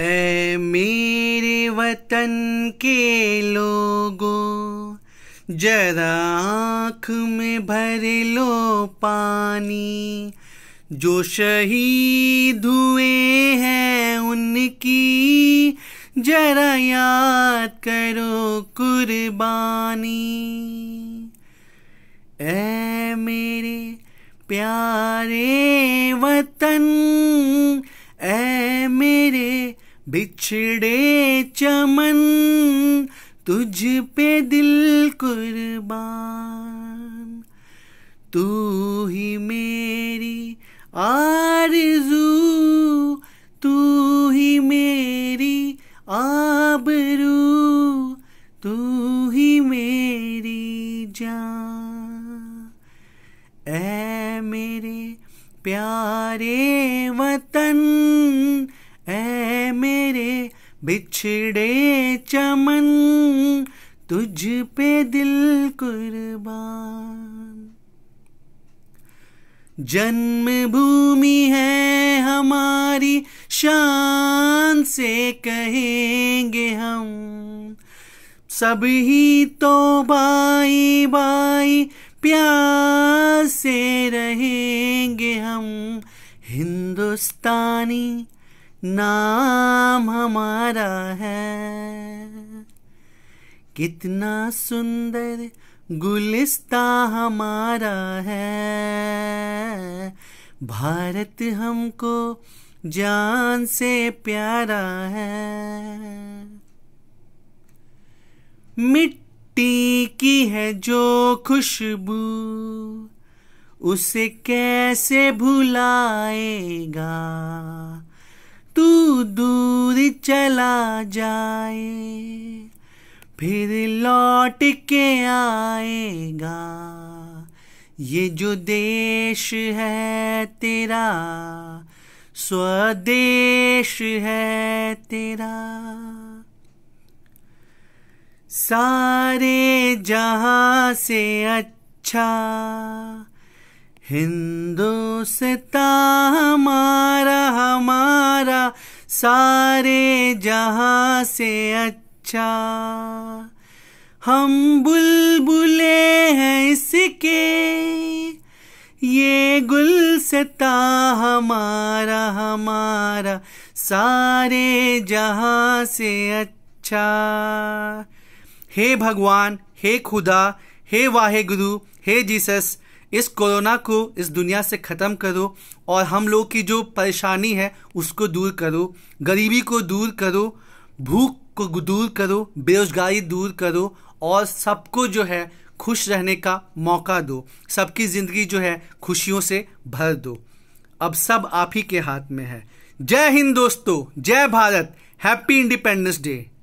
ए मेरे वतन के लोगों जरा आँख में भर लो पानी जो शहीद हुए हैं उनकी जरा याद करो कुर्बानी ए मेरे प्यारे वतन बिछड़े चमन तुझ पे दिल कुर्बान तू ही मेरी आरज़ू तू ही मेरी आबरू तू ही मेरी जान ऐ मेरे प्यारे वतन बिछड़े चमन तुझ पे दिल कुर्बान जन्म भूमि है हमारी शान से कहेंगे हम सब ही तो बाई बाई प्यार से रहेंगे हम हिंदुस्तानी नाम हमारा है कितना सुंदर गुलिस्ता हमारा है भारत हमको जान से प्यारा है मिट्टी की है जो खुशबू उसे कैसे भुलाएगा तू दूर चला जाए फिर लौट के आएगा ये जो देश है तेरा स्वदेश है तेरा सारे जहां से अच्छा हिंदू से हमारा हमारा सारे जहां से अच्छा हम बुलबुले हैं इसके ये गुल सता हमारा हमारा सारे जहां से अच्छा हे भगवान हे खुदा हे वाहे गुरु हे जीसस इस कोरोना को इस दुनिया से ख़त्म करो और हम लोग की जो परेशानी है उसको दूर करो गरीबी को दूर करो भूख को दूर करो बेरोजगारी दूर करो और सबको जो है खुश रहने का मौका दो सबकी ज़िंदगी जो है खुशियों से भर दो अब सब आप ही के हाथ में है जय हिंद दोस्तों जय भारत हैप्पी इंडिपेंडेंस डे